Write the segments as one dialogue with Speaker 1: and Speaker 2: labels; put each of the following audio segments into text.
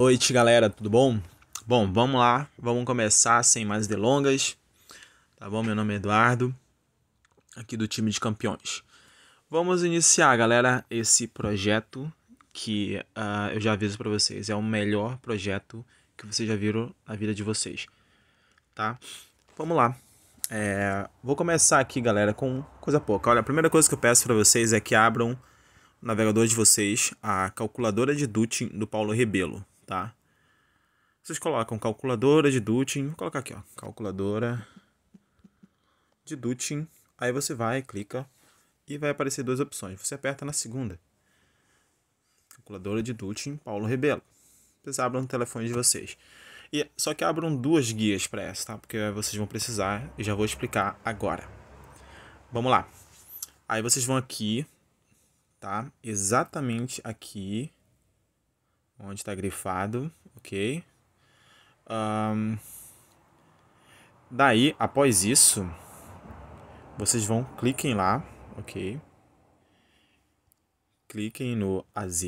Speaker 1: Oi, galera, tudo bom? Bom, vamos lá, vamos começar sem mais delongas. Tá bom? Meu nome é Eduardo, aqui do time de campeões. Vamos iniciar, galera, esse projeto que uh, eu já aviso para vocês, é o melhor projeto que vocês já viram na vida de vocês, tá? Vamos lá. É, vou começar aqui, galera, com coisa pouca. Olha, a primeira coisa que eu peço para vocês é que abram o navegador de vocês, a calculadora de Dutin do Paulo Rebelo tá? Vocês colocam calculadora de Dutin, vou colocar aqui, ó, calculadora de Dutin. Aí você vai, clica e vai aparecer duas opções. Você aperta na segunda. Calculadora de Dutin, Paulo Rebelo. Vocês abram o telefone de vocês. E só que abram duas guias para essa, tá? Porque vocês vão precisar e já vou explicar agora. Vamos lá. Aí vocês vão aqui, tá? Exatamente aqui onde está grifado, ok? Um, daí, após isso, vocês vão, cliquem lá, ok? Cliquem no AZ,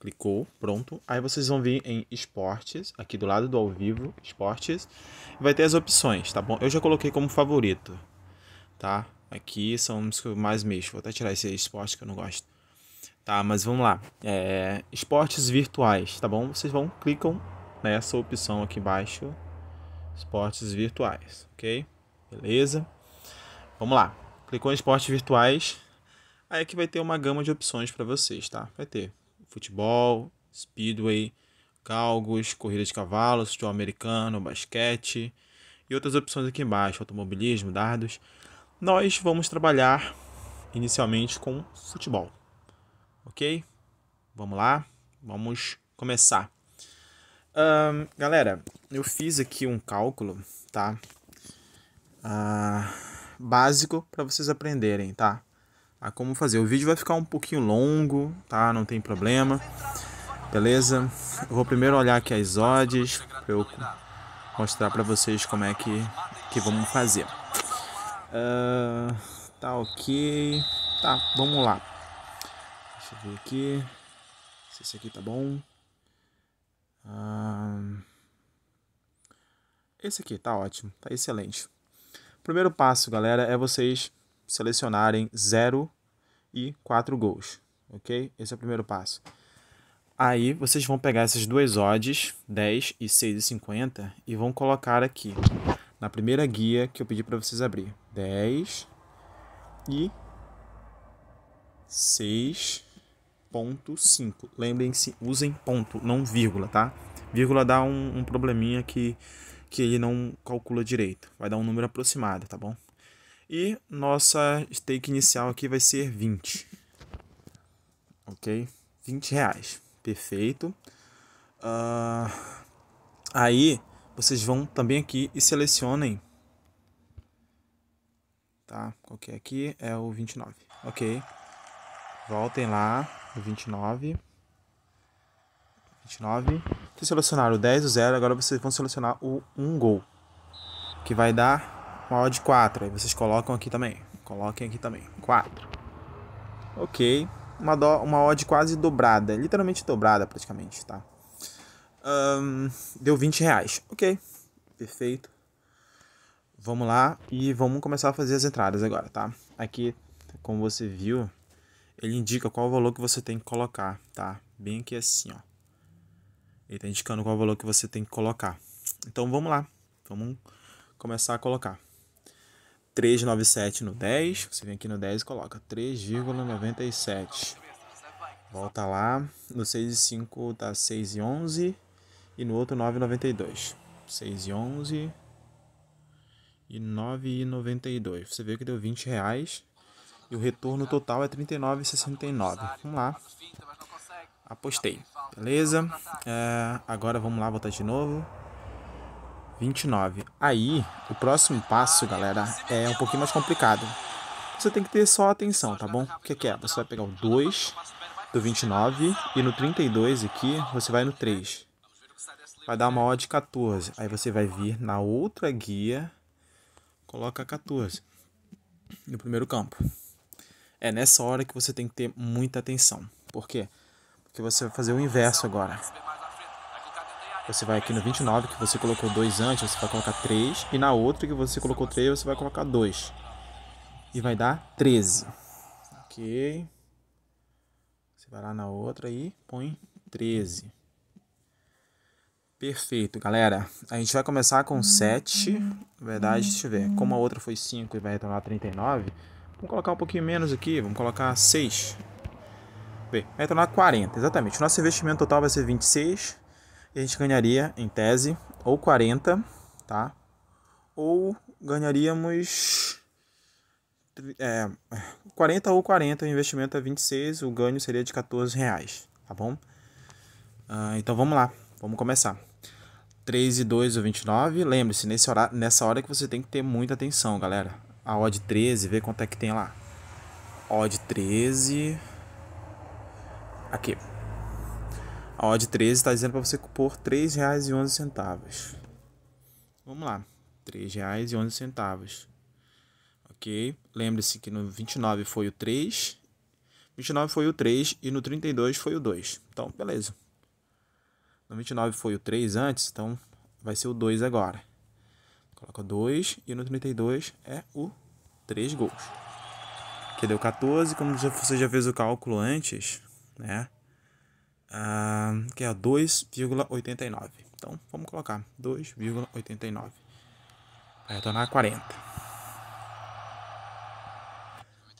Speaker 1: clicou, pronto. Aí vocês vão vir em esportes, aqui do lado do ao vivo, esportes. Vai ter as opções, tá bom? Eu já coloquei como favorito, tá? Aqui são os que eu mais mexo. Vou até tirar esse esporte que eu não gosto tá? Mas vamos lá, é, esportes virtuais, tá bom? Vocês vão, clicam nessa opção aqui embaixo, esportes virtuais, ok? Beleza? Vamos lá, clicou em esportes virtuais, aí aqui vai ter uma gama de opções para vocês, tá? Vai ter futebol, speedway, galgos, corrida de cavalos, futebol americano, basquete e outras opções aqui embaixo, automobilismo, dardos. Nós vamos trabalhar inicialmente com futebol, ok? Vamos lá, vamos começar. Um, galera, eu fiz aqui um cálculo, tá? Uh, básico para vocês aprenderem, tá? A ah, como fazer. O vídeo vai ficar um pouquinho longo, tá? Não tem problema. Beleza? Eu vou primeiro olhar aqui as odds para eu mostrar para vocês como é que, que vamos fazer. Uh, tá ok. Tá, vamos lá. Deixa eu ver aqui. Se esse aqui tá bom. Ah, esse aqui tá ótimo, tá excelente. Primeiro passo, galera, é vocês selecionarem 0 e 4 gols, ok? Esse é o primeiro passo. Aí vocês vão pegar essas duas odds, 10 e 6,50, e vão colocar aqui na primeira guia que eu pedi para vocês abrir. 10 e 6 ponto 5. Lembrem-se, usem ponto, não vírgula, tá? Vírgula dá um, um, probleminha que, que ele não calcula direito. Vai dar um número aproximado, tá bom? E nossa stake inicial aqui vai ser 20. Ok? 20 reais. Perfeito. Uh, aí, vocês vão também aqui e selecionem. Tá? Qual que é aqui? É o 29. Ok. Voltem lá. 29. 29. Vocês selecionaram o 10, o 0. Agora vocês vão selecionar o 1 gol. Que vai dar uma odd 4. Aí vocês colocam aqui também. Coloquem aqui também. 4. Ok. Uma, do, uma odd quase dobrada. Literalmente dobrada praticamente, tá? Um, deu 20 reais. Ok. Perfeito. Vamos lá e vamos começar a fazer as entradas agora, tá? Aqui, como você viu, ele indica qual o valor que você tem que colocar, tá? Bem aqui assim, ó. Ele tá indicando qual o valor que você tem que colocar. Então vamos lá, vamos começar a colocar. 397 no 10, você vem aqui no 10 e coloca 3,97. Volta lá, no 6 e 5 tá 6,11. e no outro 9,92. 6,11. e 9,92. Você vê que deu 20 reais, e o retorno total é 39,69. Vamos lá. Apostei. Beleza. É, agora vamos lá botar de novo. 29. Aí, o próximo passo, galera, é um pouquinho mais complicado. Você tem que ter só atenção, tá bom? O que, que é? Você vai pegar o 2 do 29 e no 32 aqui, você vai no 3. Vai dar uma odd 14. Aí você vai vir na outra guia, coloca 14 no primeiro campo. É nessa hora que você tem que ter muita atenção. Por quê? Porque você vai fazer o inverso agora. Você vai aqui no 29 que você colocou 2 antes, você vai colocar 3. E na outra que você colocou 3, você vai colocar 2. E vai dar 13. Ok. Você vai lá na outra e põe 13. Perfeito, galera. A gente vai começar com 7. Na verdade, deixa eu ver. Como a outra foi 5 e vai retornar 39. Vamos colocar um pouquinho menos aqui, vamos colocar 6. Bem, vai tornar 40, exatamente. O nosso investimento total vai ser 26. E a gente ganharia, em tese, ou 40, tá? Ou ganharíamos... É, 40 ou 40, o investimento é 26, o ganho seria de 14 reais, tá bom? Ah, então vamos lá, vamos começar. 3 e 2 ou 29, lembre-se, nessa hora que você tem que ter muita atenção, galera a odd 13, ver quanto é que tem lá. Odd 13. Aqui. A odd 13 está dizendo para você pôr R$ 3,11. Vamos lá. R$ 3,11. OK? Lembre-se que no 29 foi o 3, 29 foi o 3 e no 32 foi o 2. Então, beleza. No 29 foi o 3 antes, então vai ser o 2 agora. Coloca 2 e no 32 é o 3 gols. Que deu 14, como você já fez o cálculo antes, né? Ah, que é 2,89. Então vamos colocar 2,89 Vai retornar 40.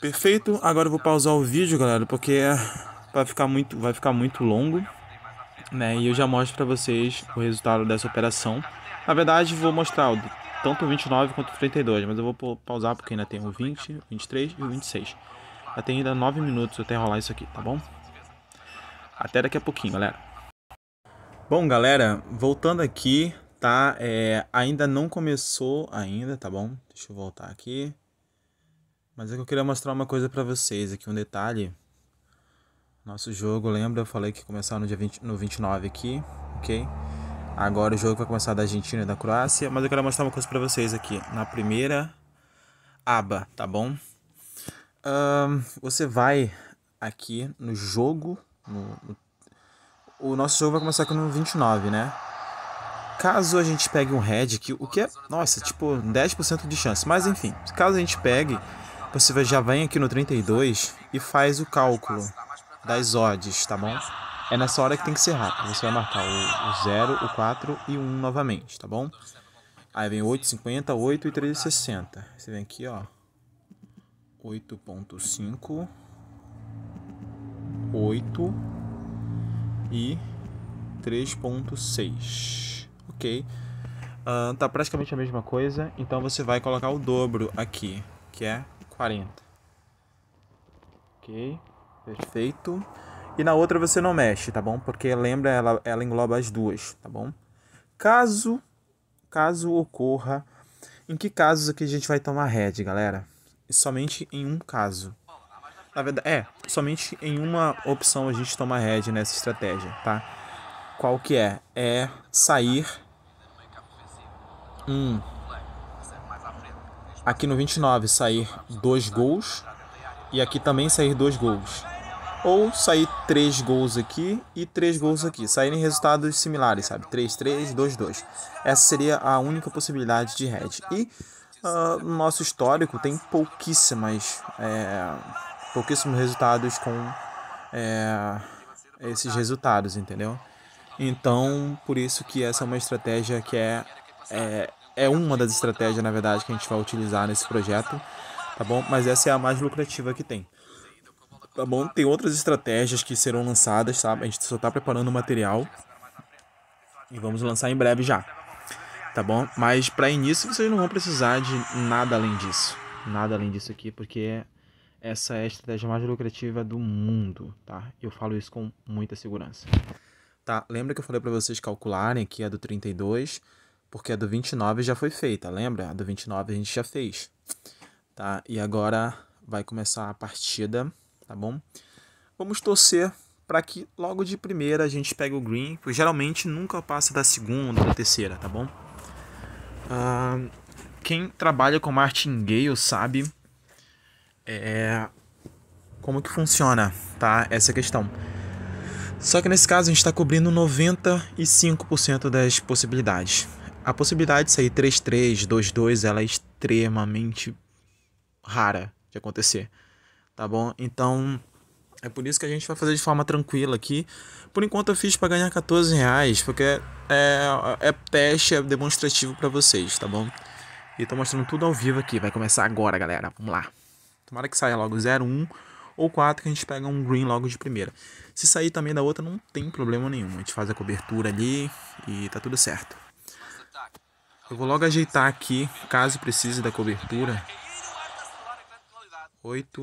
Speaker 1: Perfeito. Agora eu vou pausar o vídeo, galera, porque é, vai ficar muito, vai ficar muito longo, né? E eu já mostro para vocês o resultado dessa operação. Na verdade, vou mostrar o tanto o 29 quanto o 32, mas eu vou pausar porque ainda tem o 20, 23 e o 26. Já tem ainda 9 minutos até rolar isso aqui, tá bom? Até daqui a pouquinho, galera. Bom, galera, voltando aqui, tá? É, ainda não começou ainda, tá bom? Deixa eu voltar aqui. Mas é que eu queria mostrar uma coisa para vocês aqui, um detalhe. Nosso jogo, lembra? Eu falei que começava no dia 20, no 29 aqui, ok? Agora o jogo vai começar da Argentina e da Croácia, mas eu quero mostrar uma coisa para vocês aqui na primeira aba, tá bom? Um, você vai aqui no jogo, no, no, o nosso jogo vai começar aqui no 29, né? Caso a gente pegue um red, que o que é, nossa, tipo 10% de chance, mas enfim, caso a gente pegue, você já vem aqui no 32 e faz o cálculo das odds, tá bom? É nessa hora que tem que ser rápido. Você vai marcar o, 0, o 4 e o 1 novamente, tá bom? Aí vem 8, 50, 8 e 13, 60. Você vem aqui, ó. 8.5 8 e 3.6 ok uh, tá praticamente a mesma coisa então você vai colocar o dobro aqui que é 40 ok perfeito e na outra você não mexe, tá bom? Porque lembra, ela, ela engloba as duas, tá bom? Caso, caso ocorra, em que casos aqui a gente vai tomar red, galera? Somente em um caso. Na verdade, é, somente em uma opção a gente toma red nessa estratégia, tá? Qual que é? É sair um aqui no 29 sair dois gols e aqui também sair dois gols. Ou sair três gols aqui e três gols aqui. Saírem resultados similares, sabe? 3-3, 2-2. Essa seria a única possibilidade de head. E uh, no nosso histórico tem pouquíssimas. É, pouquíssimos resultados com é, esses resultados, entendeu? Então, por isso que essa é uma estratégia que é, é, é uma das estratégias, na verdade, que a gente vai utilizar nesse projeto, tá bom? Mas essa é a mais lucrativa que tem. Tá bom? Tem outras estratégias que serão lançadas, sabe? Tá? A gente só tá preparando o material. E vamos lançar em breve já. Tá bom? Mas para início vocês não vão precisar de nada além disso. Nada além disso aqui, porque essa é a estratégia mais lucrativa do mundo, tá? Eu falo isso com muita segurança. Tá, lembra que eu falei para vocês calcularem aqui a do 32, porque a do 29 já foi feita, lembra? A do 29 a gente já fez. Tá? E agora vai começar a partida tá bom? Vamos torcer para que logo de primeira a gente pegue o green, porque geralmente nunca passa da segunda ou da terceira, tá bom? Uh, quem trabalha com martingale sabe é, como que funciona, tá? Essa questão. Só que nesse caso a gente está cobrindo 95% das possibilidades. A possibilidade de sair 3-3, 2-2, ela é extremamente rara de acontecer tá bom? Então, é por isso que a gente vai fazer de forma tranquila aqui. Por enquanto eu fiz para ganhar 14 reais, porque é, é teste, é demonstrativo para vocês, tá bom? E tô mostrando tudo ao vivo aqui, vai começar agora, galera, vamos lá. Tomara que saia logo 01 ou 4, que a gente pega um green logo de primeira. Se sair também da outra, não tem problema nenhum, a gente faz a cobertura ali e tá tudo certo. Eu vou logo ajeitar aqui, caso precise da cobertura. 8...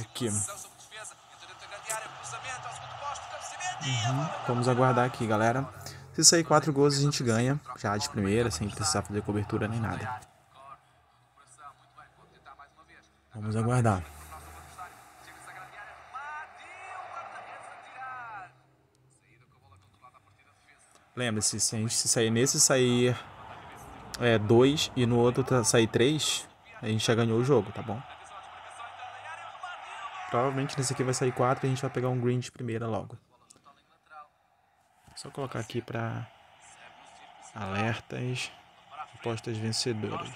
Speaker 1: Aqui. Uhum. Vamos aguardar aqui, galera. Se sair quatro gols, a gente ganha. Já de primeira, sem precisar fazer cobertura nem nada. Vamos aguardar. Lembra-se, se a gente sair nesse sair é, dois e no outro tá, sair três, a gente já ganhou o jogo, tá bom? Provavelmente nesse aqui vai sair 4 e a gente vai pegar um green de primeira logo. Só colocar aqui para alertas, apostas vencedoras.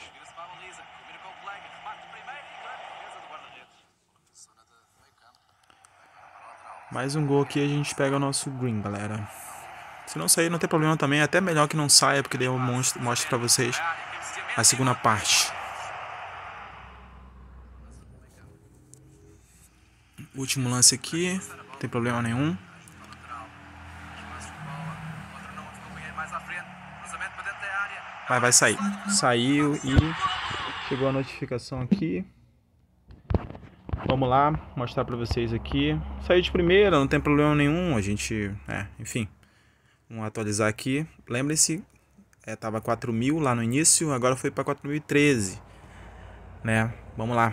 Speaker 1: Mais um gol aqui e a gente pega o nosso green, galera. Se não sair, não tem problema também. É até melhor que não saia, porque daí eu mostro, mostro pra vocês a segunda parte. Último lance aqui, não tem problema nenhum. Mas vai sair. Saiu e chegou a notificação aqui. Vamos lá, mostrar pra vocês aqui. Saiu de primeira, não tem problema nenhum. A gente, é, enfim. Vamos atualizar aqui. lembre se é, tava 4.000 mil lá no início, agora foi pra 4.013. Né? Vamos lá.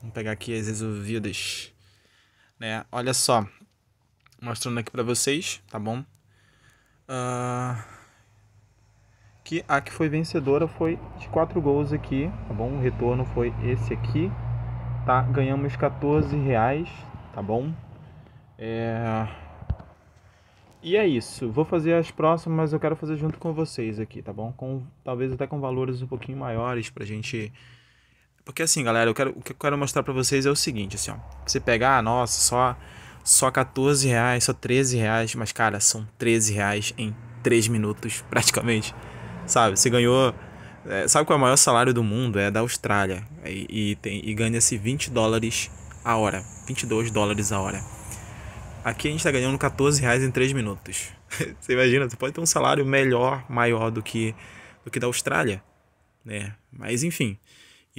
Speaker 1: Vamos pegar aqui as resolvidas né? Olha só, mostrando aqui para vocês, tá bom? Uh, que a que foi vencedora foi de quatro gols aqui, tá bom? O retorno foi esse aqui, tá? Ganhamos 14 reais, tá bom? É... E é isso, vou fazer as próximas, mas eu quero fazer junto com vocês aqui, tá bom? Com, talvez até com valores um pouquinho maiores pra gente porque assim, galera, eu quero, o que eu quero mostrar pra vocês é o seguinte, assim, ó. Você pegar, ah, nossa, só, só 14 reais, só 13 reais. Mas, cara, são 13 reais em 3 minutos, praticamente. Sabe, você ganhou... É, sabe qual é o maior salário do mundo? É da Austrália. E, e, tem, e ganha-se 20 dólares a hora. 22 dólares a hora. Aqui a gente tá ganhando 14 reais em 3 minutos. você imagina, você pode ter um salário melhor, maior do que, do que da Austrália. Né? Mas, enfim...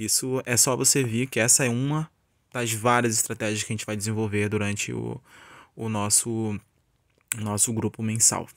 Speaker 1: Isso é só você ver que essa é uma das várias estratégias que a gente vai desenvolver durante o, o nosso, nosso grupo mensal.